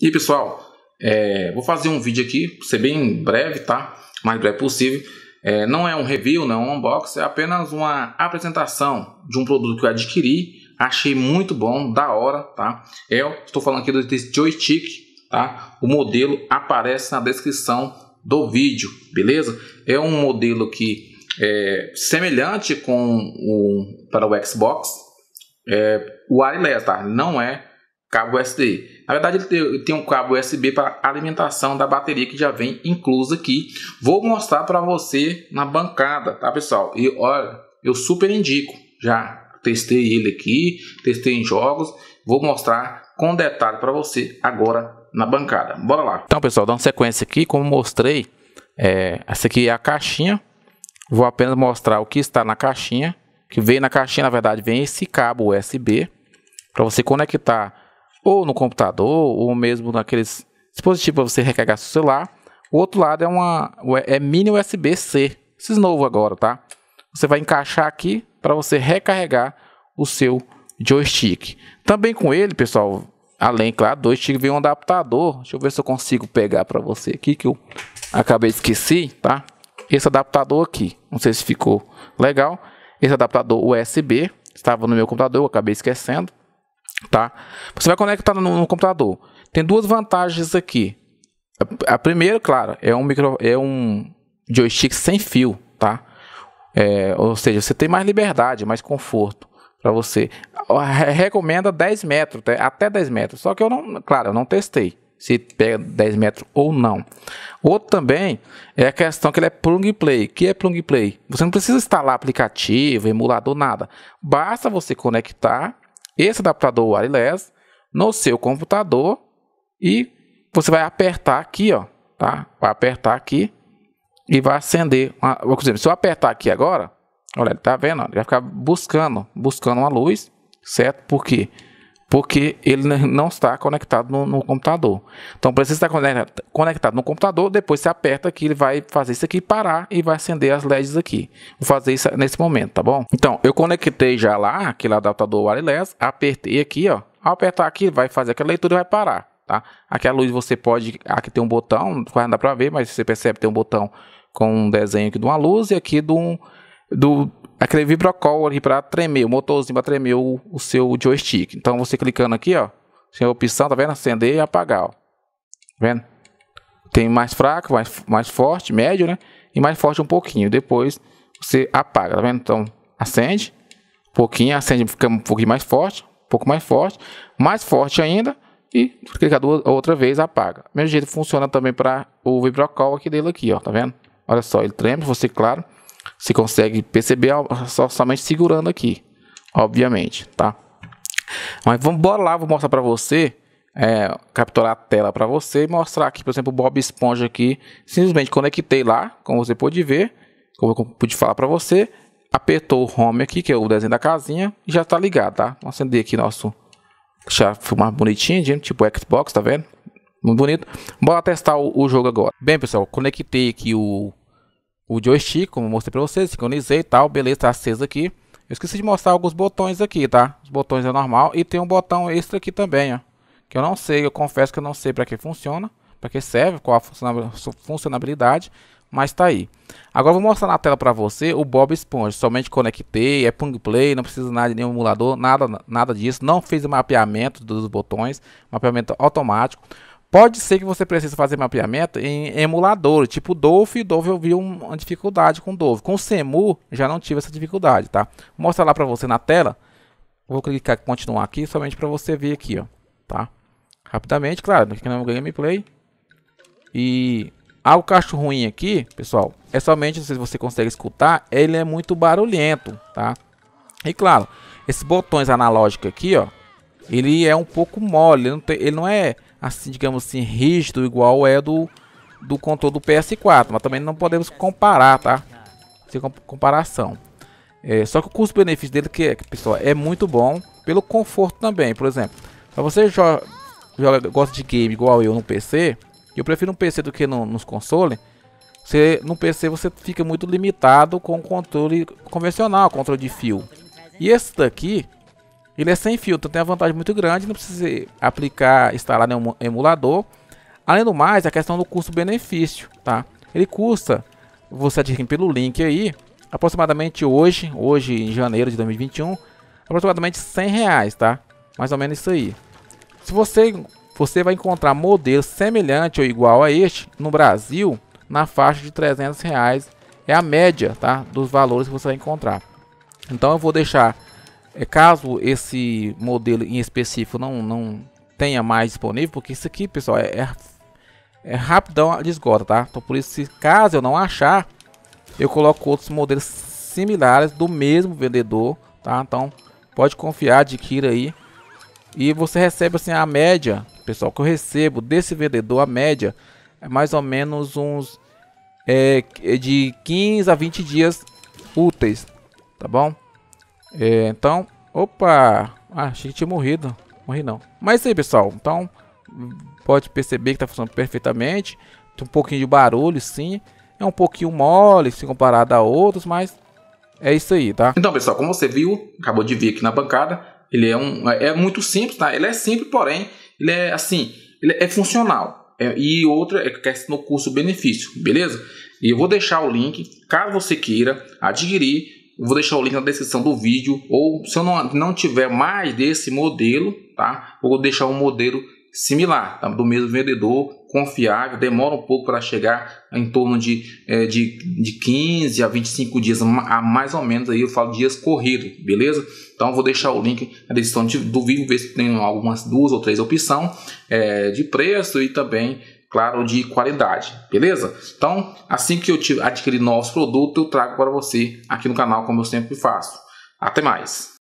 E pessoal, é, vou fazer um vídeo aqui, ser bem breve, tá? Mais breve possível. É, não é um review, não é um unboxing, é apenas uma apresentação de um produto que eu adquiri. Achei muito bom, da hora, tá? É, eu estou falando aqui do joystick, tá? O modelo aparece na descrição do vídeo, beleza? É um modelo que é semelhante com o para o Xbox, é, o wireless, tá? Não é cabo USB. Na verdade, ele tem, um cabo USB para alimentação da bateria que já vem incluso aqui. Vou mostrar para você na bancada, tá, pessoal? E olha, eu super indico. Já testei ele aqui, testei em jogos. Vou mostrar com detalhe para você agora na bancada. Bora lá. Então, pessoal, dando sequência aqui, como mostrei, é, essa aqui é a caixinha. Vou apenas mostrar o que está na caixinha. Que vem na caixinha, na verdade, vem esse cabo USB para você conectar ou no computador, ou mesmo naqueles dispositivos para você recarregar seu celular. O outro lado é uma é mini USB-C, esses é novos agora, tá? Você vai encaixar aqui para você recarregar o seu joystick. Também com ele, pessoal, além, claro, do joystick vem um adaptador. Deixa eu ver se eu consigo pegar para você aqui que eu acabei de esqueci, tá? Esse adaptador aqui, não sei se ficou legal. Esse adaptador USB estava no meu computador, eu acabei esquecendo. Tá? Você vai conectar no, no computador. Tem duas vantagens aqui. A, a, primeira, claro, é um micro, é um joystick sem fio, tá? É, ou seja, você tem mais liberdade, mais conforto para você. Recomenda 10 metros, né? até 10 metros. Só que eu não, claro, eu não testei se pega 10 metros ou não. Outro também é a questão que ele é plug and play. O que é plug and play? Você não precisa instalar aplicativo, emulador, nada. Basta você conectar esse adaptador wireless no seu computador e você vai apertar aqui, ó, tá? Vai apertar aqui e vai acender. Uma, por se eu apertar aqui agora, olha, ele tá vendo? Ele vai ficar buscando, buscando uma luz, certo? Por quê? Porque porque ele não está conectado no, no computador. Então precisa estar conectado no computador, depois você aperta aqui, ele vai fazer isso aqui, parar e vai acender as LEDs aqui. Vou fazer isso nesse momento, tá bom? Então, eu conectei já lá aquele adaptador wireless, apertei aqui, ó. Ao apertar aqui, vai fazer aquela leitura e vai parar, tá? Aqui a luz você pode, aqui tem um botão, quase não dá para ver, mas você percebe que tem um botão com um desenho aqui de uma luz e aqui de um do aquele vibrocol ali para tremer, o motorzinho para tremer o, o, seu joystick. Então você clicando aqui, ó, tem a opção, tá vendo? Acender e apagar, ó. Tá vendo? Tem mais fraco, mais, mais forte, médio, né? E mais forte um pouquinho. Depois você apaga, tá vendo? Então acende, um pouquinho, acende, fica um pouquinho mais forte, um pouco mais forte, mais forte ainda e clicar duas, outra vez apaga. Mesmo jeito funciona também para o vibrocol aqui dele aqui, ó, tá vendo? Olha só, ele treme, você claro você consegue perceber só, somente segurando aqui, obviamente, tá? Mas vamos bora lá, vou mostrar para você, é, capturar a tela para você e mostrar aqui, por exemplo, o Bob Esponja aqui. Simplesmente conectei lá, como você pode ver, como eu pude falar para você, apertou o home aqui, que é o desenho da casinha, e já está ligado, tá? Vamos acender aqui nosso já filmar bonitinho, tipo Xbox, tá vendo? Muito bonito. Bora testar o, o jogo agora. Bem, pessoal, conectei aqui o o joystick, como eu mostrei para vocês, sincronizei e tal, beleza, tá aceso aqui. Eu esqueci de mostrar alguns botões aqui, tá? Os botões é normal e tem um botão extra aqui também, ó. Que eu não sei, eu confesso que eu não sei para que funciona, para que serve, qual a funcionabilidade, mas tá aí. Agora eu vou mostrar na tela para você o Bob Esponja. Somente conectei, é Pong Play, não precisa nada de nenhum emulador, nada, nada disso. Não fiz o mapeamento dos botões, mapeamento automático. Pode ser que você precise fazer mapeamento em emulador, tipo Dolph, e eu vi uma dificuldade com Dolph. Com Semu já não tive essa dificuldade, tá? Vou mostrar lá para você na tela. Vou clicar em continuar aqui somente para você ver aqui, ó, tá? Rapidamente, claro, aqui não é gameplay. E algo acho ruim aqui, pessoal, é somente, se você consegue escutar, ele é muito barulhento, tá? E claro, esses botões analógicos aqui, ó, ele é um pouco mole, ele não, tem, ele não é assim, digamos assim, rígido igual é do, do controle do PS4, mas também não podemos comparar, tá? Sem comparação. É, só que o custo-benefício dele, que, é, pessoal, é muito bom pelo conforto também. Por exemplo, se você joga, joga, gosta de game igual eu no PC, eu prefiro um PC do que no, nos consoles, você, no PC você fica muito limitado com o controle convencional, controle de fio. E esse daqui, ele é sem filtro, tem uma vantagem muito grande, não precisa aplicar, instalar nenhum emulador. Além do mais, a questão do custo-benefício, tá? Ele custa, você adquirindo pelo link aí, aproximadamente hoje, hoje em janeiro de 2021, aproximadamente 100 reais, tá? Mais ou menos isso aí. Se você, você vai encontrar modelo semelhante ou igual a este no Brasil, na faixa de 300 reais, é a média, tá? Dos valores que você vai encontrar. Então eu vou deixar é, caso esse modelo em específico não, não tenha mais disponível, porque isso aqui, pessoal, é, é, é rapidão de esgota, tá? Então, por isso, se caso eu não achar, eu coloco outros modelos similares do mesmo vendedor, tá? Então, pode confiar, adquira aí. E você recebe, assim, a média, pessoal, que eu recebo desse vendedor, a média é mais ou menos uns... É, é de 15 a 20 dias úteis, tá bom? É, então, opa, ah, achei que tinha morrido, morri não. Mas aí, pessoal, então pode perceber que tá funcionando perfeitamente. Tem um pouquinho de barulho, sim. É um pouquinho mole se comparado a outros, mas é isso aí, tá? Então, pessoal, como você viu, acabou de ver aqui na bancada, ele é, um, é muito simples, tá? Ele é simples, porém, ele é assim, ele é funcional. É, e outra é que é no curso benefício, beleza? E eu vou deixar o link, caso você queira adquirir, Vou deixar o link na descrição do vídeo. Ou se eu não, não tiver mais desse modelo, tá? Vou deixar um modelo similar, tá? do mesmo vendedor, confiável, demora um pouco para chegar em torno de, é, de, de 15 a 25 dias, a mais ou menos aí eu falo dias corridos, beleza? Então vou deixar o link na descrição do vídeo, ver se tem algumas duas ou três opções é, de preço e também claro, de qualidade, beleza? Então, assim que eu adquirir novos produtos, eu trago para você aqui no canal, como eu sempre faço. Até mais!